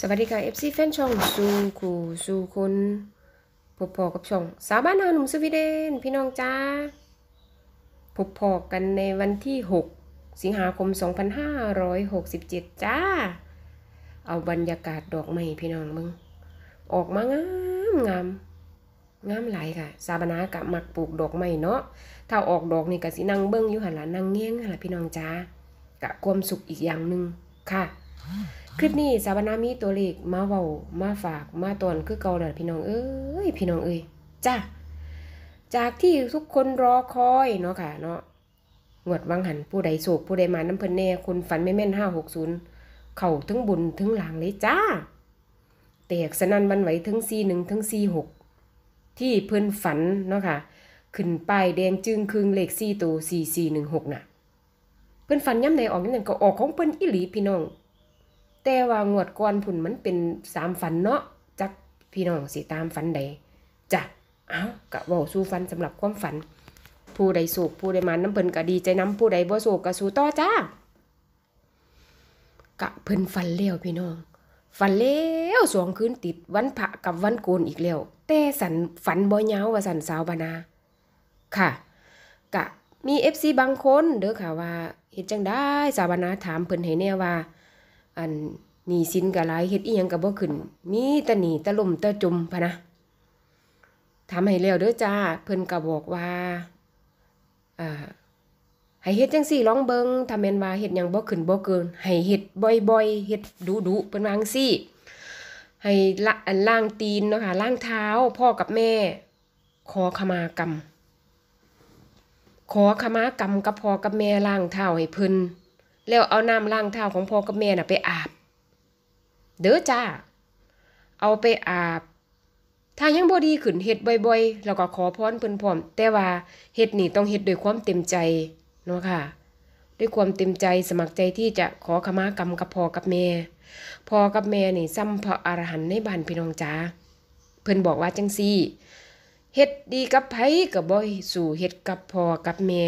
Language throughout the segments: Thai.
สวัสดีค่ะเอฟซีแฟนช่องสู่คู่สู่คนพบพอกับช่อง สาวบ้านนาหนุ่มสวีเดน พี่น้องจ้าพบพอกันในวันที่ 6 สิงหาคม 2567 จ้า เอาบรรยากาศดอกไม้พี่น้องมึง ออกมางามงามงามหลายค่ะ สาบนากะมักปลูก ดอกไม้เนาะถ้าออกดอกนี่กะสินั่งเบิ้งอยู่หันละนั่งเงี้ยงหันละพี่น้องจ้ากะความสุขอีกอย่างหนึ่งค่ะคลิปนี้สาวนามีตัวเลขมาเว้ามาฝากมาตอนคือเก่าเล้อพี่น้อง เอ้ย พี่น้องเอ้ย จ้าจากที่ทุกคนรอคอยเนาะค่ะ เนาะงวดวังหันผู้ใดโศกผู้ใดมาน้ำเพินแน่คนฝันไม่แม่นห้าหกศูนย์เข่าถึงบุญถึงหลังเลยจ้าเตกสนันบันไหวถึงซีหนึ่งถึงซีหกที่เพิ่นฝันเนาะค่ะ ขึ้นป้ายแดงจึงคืงเลขซีตัวสี่สี่หนึ่งหกน่ะ เพิ่นฝันย้ำในออกนี่นั่นก็ออกของเพิ่นอิหลีพี่น้องแต่ว่างวดก่อนผุนมันเป็นสามฝันเนาะจักพี่น้องสิตามฝันใดจ้ะเอากะบอกสู้ฟันสำหรับความฝัน ผู้ใดสูบผู้ใดมาน้ำเพิ่นก็ดีใจน้ำผู้ใดบ่สูบก็สู้ต่อจ้ากะเพิ่นฝันเลี้ยวพี่น้องฝันเลี้ยวสองคืนติดวันพระกับวันโกนอีกแล้วแต่สันฝันบ่ยาวว่าสันสาวบานาค่ะ กะมีเอฟซีบางคนเด้อค่ะว่าเห็นจังได้สาวบานาถามเพิ่นให้แน่ว่า อันหนี้สินกะไลเฮ็ดอียงกับบ่ขึ้น มีแต่หนีแต่ล่มแต่จมพะนะ ทำให้แล้วเด้อจ้า เพิ่นก็บอกว่าอ่าให้เฮ็ดจังสี่้องเบิงทำเแมนว่าเฮ็ดยังบ่ขึ้นบ่เกิน ให้เฮ็ดบ่อยๆเฮ็ดดุๆเป็นวาังซี่ ให้ละอันล่างตีนเนาะค่ะล่างเท้า พ่อกับแม่ ขอขมากรรม ขอขมากรรมกับพ่อกับแม่ล่างเท้าให้เพิ่นแล้วเอาน้ำล่างเท้าของพ่อกับแม่น่ะไปอาบเด้อจ้า เอาไปอาบถ้ายังบ่ดีขึ้นเฮ็ดบ่อยๆแล้วก็ขอพรเพิ่นพร้อม แต่ว่าเฮ็ดนี่ต้องเฮ็ดด้วยความเต็มใจเนาะค่ะ ด้วยความเต็มใจสมัครใจที่จะขอขมากรรมกับพ่อกับแม่พ่อกับแม่นี่ซ้ำพระอรหันต์ในบ้านพี่น้องจ้าเพิ่นบอกว่าจังซี่เฮ็ดดีกับไผกับบยสู่เฮ็ดกับพ่อกับแม่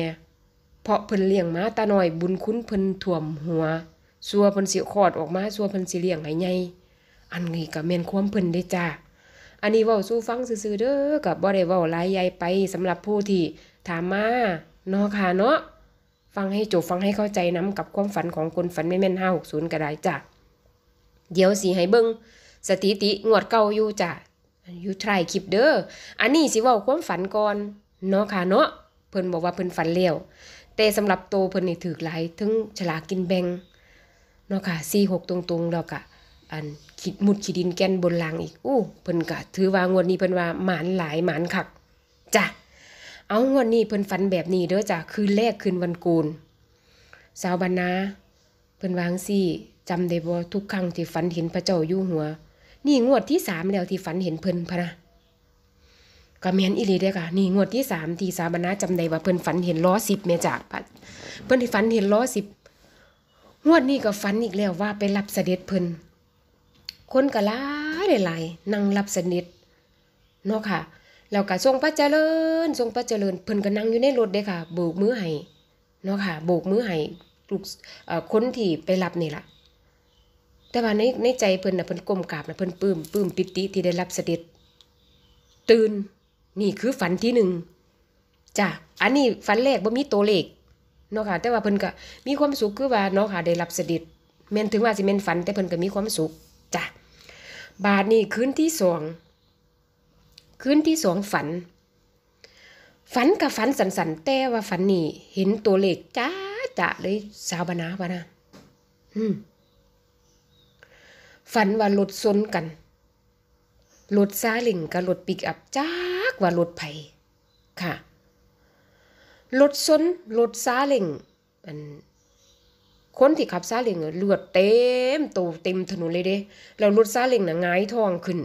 เพราะเพิ่นเลี้ยงมาตาหน่อยบุญคุณเพิ่นท่วมหัวสัวพันสิขอดออกมาสัวพันสิเลี้ยงไหไง อันนี้ก็เมนความเพิ่นได้จ้าอันนี้ว่าสู้ฟังซื่อๆเด้อกับบ่ได้ว่าลายใหญ่ไปสำหรับผู้ที่ถามมาเนาะค่ะเนาะฟังให้จบฟังให้เข้าใจนำกับความฝันของคนฝันแม่นๆ560ก็ได้จ้ะ เดี๋ยวสิให้เบิ่งสถิติงวดเก่าอยู่จ้ะอยู่ทายคลิปเด้ออันนี้สิเว้าความฝันก่อนเนาะค่ะเนาะเพิ่นบอกว่าเพิ่นฝันแล้วแต่สำหรับโตเพิ่นนี่ถูกหลายถึงฉลากินแบ่งเนาะค่ะสี่หกตรงๆเราก็อันขิดมุดขีดดินแกนบนลางอีก อู้ เพิ่นกะถือว่างวดนี้เพิ่นว่าหมานหลายหมานขักจ้ะ เอางวดนี้เพิ่นฝันแบบนี้เด้อจ้ะ คืนแรกคืนวันโกนสาวบรรณาเพิ่นวางซี่จำได้บ่ทุกครั้งที่ฝันเห็นพระเจ้าอยู่หัว นี่งวดที่สามแล้วที่ฝันเห็นเพิ่นพะนะก็เมนอิลีเด้ค่ะนี่งวดที่สามที่สาวบรรณาจำได้ว่าเพิ่นฝันเห็นล้อสิบเมียจากเพิ่นที่ฝันเห็นล้อสิบงวดนี้ก็ฝันอีกแล้วว่าไปรับเสด็จเพิ่นคนก็หลายหลายนั่งรับเสด็จเนาะค่ะแล้วก็ทรงพระเจริญ ทรงพระเจริญเพิ่นก็นั่งอยู่ในรถเด้ค่ะโบกมือให้เนาะค่ะโบกมือให้ลูกคนที่ไปรับนี่ล่ะแต่ว่าในในใจเพิ่นน่ะเพิ่นก้มกราบน่ะเพิ่นปลื้มปลื้มปิติที่ได้รับเสด็จ ตื่นนี่คือฝันที่หนึ่งจ้ะอันนี้ฝันแรกบ่มีตัวเลขเนาะค่ะแต่ว่าเพิ่นก็ มีความสุขคือว่าเนาะค่ะได้รับเสด็จ แม้นถึงว่าสิแม่นฝัน แต่เพิ่นก็มีความสุขจ้ะบาทนี่คืนที่สองคืนที่สองฝันฝันกับฝันสันสันแต่ว่าฝันนี่เห็นตัวเลขจ้าจ้าเลยสาวบนาบนาอืมฝันว่ารถซนกันรถซาลิงกับรถปิกอัพจ้ากว่ารถไผ่ค่ะรถซนรถซาเล่งอันคนที่ขับซาเล้งเลือดเต็มโตเต็มถนนเลยเด้แล้วรถซาเล้งน่ะงายทองขึ้น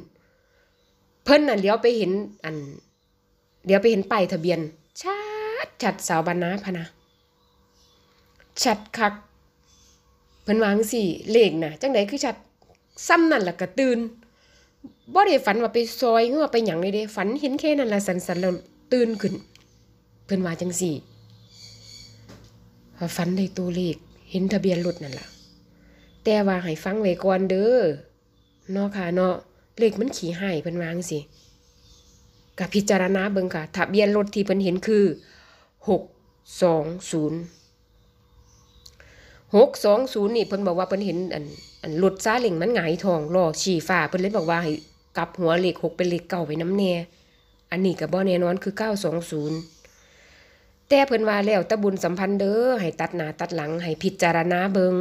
เพิ่นน่ะเลี้ยวไปเห็นอัน เดี๋ยวไปเห็นป้ายทะเบียนชัดชัดสาวบรรณาพนะ ชัดคักเพิ่นวางสี่เลขน่ะจังไดคือชัดซ้ำนั่นล่ะกระตื่นบ่ได้ฝันว่าไปซอยหรือว่าไปหยังเลยเด้ฝันเห็นแค่นั้นล่ะสันสันแล้วตื่นขึ้นเพิ่นว่าจังสี่ฝันได้ตัวเลขเห็นทะเบียนรถนั่นล่ะ แต่ว่าให้ฟังไว้ก่อนเด้อ เนาะค่ะเนาะเลขมันขี่หายเพิ่นวางสิกับพิจารณาเบิ่งค่ะทะเบียนรถที่เพิ่นเห็นคือหกสองศูนย์หกสองศูนย์นี่เพิ่นบอกว่าเพิ่นเห็นอันอันรถซาเล็งมันหงายทองล่อฉี่ฝ่าเพิ่นเลยบอกว่าให้กลับหัวเลขหกเป็นเลขเก่าไปน้ำแน่อันนี้กับบ่แน่นอนคือเก้าสองศูนย์แต่เพิ่นว่า แล้วตะบุญสัมพันธ์เด้อ ให้ตัดหน้าตัดหลัง ให้พิจารณาเบิง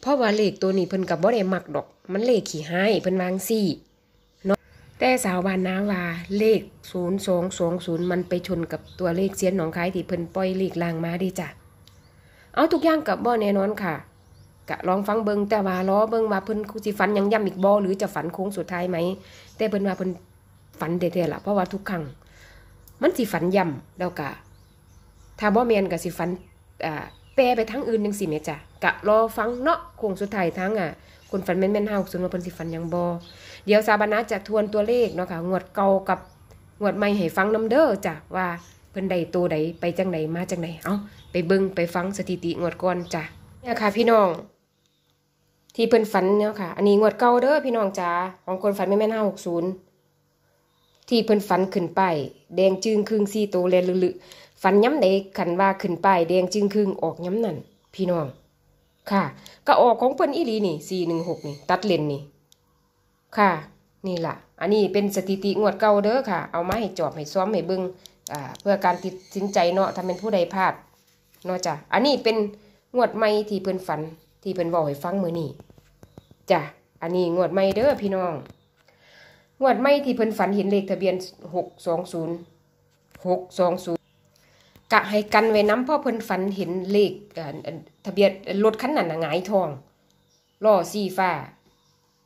เพราะว่าเลขตัวนี้เพิ่นกับบ่ได้มักดอก มันเลขขี้ให้เพิ่นวางซี่เนาะ แต่สาวบ้านนาว่าเลข0220มันไปชนกับตัวเลขเสียนหนองคายที่เพิ่นปล่อยเลขล่างมาดีจ้ะ เอาทุกอย่างกับบ่แน่นอนค่ะ กะลองฟังเบิงแต่ว่าล้อเบิงว่าเพิ่นสิฝันยังย่ำอีกบ่หรือจะฝันโค้งสุดท้ายไหม แต่เพิ่นว่าเพิ่นฝันเด็ดๆล่ะเพราะว่าทุกครั้งมันสิฝันย่ำแล้วกะถ้าบ่แมนกับสิฟันอ่าแปลไปทั้งอื่นยังสิเมจ้ะ กะ รอฟังเนาะ คงสุดท้ายทั้งอ่ะ คนฟันแม่นแม่นเฮาสมมาเพิ่นสิฟันยังบอเดี๋ยวสาบานะจะทวนตัวเลขเนาะค่ะ งวดเก่ากับ งวดใหม่ให้ฟังน้ำเด้อจ้ะว่า เพิ่นใดตัวใด ไปจังไหนมาจังไหนเอา ไปเบิ่งไปฟังสถิติ งวดก่อนจ้ะเนี่ยค่ะ พี่น้อง ที่เพิ่นฝันเนาะค่ะ อันนี้งวดเก่าเด้อพี่น้องจ้าของคนฝันแม่แม่นห้าหกศูนย์ที่เพิ่นฝันขึ้นไปแดงจึงครึ่งซี่โตแลนลึฝันย้ำเดขันว่า ขึ้นไปแดงจึงคึงออกย้ำนั่นพี่น้อง ค่ะ ก็ ออก ของเพิ่นอีหลีนี่ สี่หนึ่งหกนี่ ตัดเลนนี่ ค่ะ นี่ ล่ะ อันนี้เป็นสถิติงวดเก่าเด้อค่ะ เอา มา ให้ จอบ ให้ ซ้อม ให้เบิง้งอ่า เพื่อการติดสินใจเนาะทำเป็นผู้ใดพลาดเนาะจ้ะ อันนี้เป็นงวดใหม่ที่เพิ่นฝัน ที่เพิ่นบอกให้ฟังมือนี่จ้ะ อันนี้งวดใหม่เด้อพี่น้อง งวดใหม่ที่เพิ่นฝันเห็นเลขทะเบียนหกสองศูนย์หกสองศูนย์กะให้กันไว้น้ำพ่อเพิ่นฝันเห็นเลขทะเบียนรถคันนั้นหงายทองล่อสีฟ้า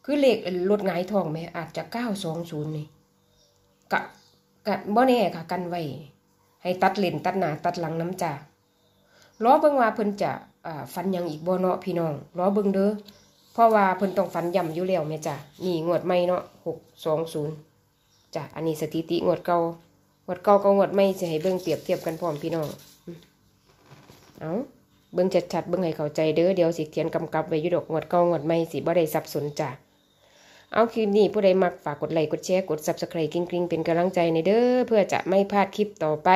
คือเลขรถหงายทองไหม อาจจะเก้าสองศูนย์นี่กะกะบ่แน่ค่ะ กันไว้ ให้ตัดเลนตัดหนาตัดหลังน้ำจ่าล้อเบิ่งว่าเพิ่นจะฟันยังอีกบ่เนาะพี่น้องล้อเบิ่งเด้อเพราะว่าเพิ่นต้องฟันย่ำอยู่แล้วแม่จ้ะนี่งวดใหม่เนาะหกสองศูนย์จ้ะอันนี้สถิติงวดเก่าวดเก่ากับงวดไม่จะให้เบิ้งเปรียบเทียบกันพร้อมพี่น้อง เอาเบิ้งชัดๆเบิ้งให้เข้าใจเด้อเดี๋ยวสิเขียนกำกับไว้ยุดกงวดเก่างวดไม่สิบ่ได้สับสนจ้ะเอาคลิปนี้ผู้ใดมักฝากกดไลค์กดแชร์กดซับสไครต์กริ๊งๆเป็นกำลังใจในเด้อเพื่อจะไม่พลาดคลิปต่อไป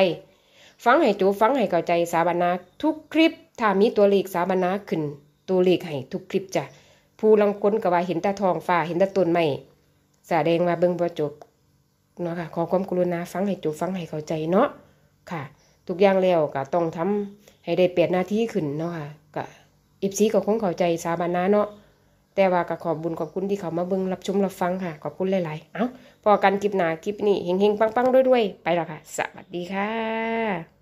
ฟังให้จูฟังให้เข้าใจสาบานาทุกคลิปถ้ามีตัวเลขสาบานาขึ้น ตัวเลขให้ทุกคลิปจ้ะผู้ลังคนกับว่าเห็นตาทองฝ่าเห็นตาตุนไม่แสดงว่าเบิ้งบ่จบเนาะค่ะ ขอความกรุณาฟังให้จบฟังให้เข้าใจเนาะค่ะ ทุกอย่างแล้วก็ต้องทำให้ได้เปลี่ยนหน้าที่ขึ้นเนาะค่ะก็อิบซีก็คงเข้าใจสาบานาเนาะแต่ว่าก็ขอบบุญขอบคุณที่เขามาเบิ้งรับชม รับฟังค่ะ ขอบคุณหลายๆเอ้าพอกันคลิปหนาคลิปนี้เฮงๆปังๆ ด้วย ๆ ไปแล้วค่ะ สวัสดีค่ะ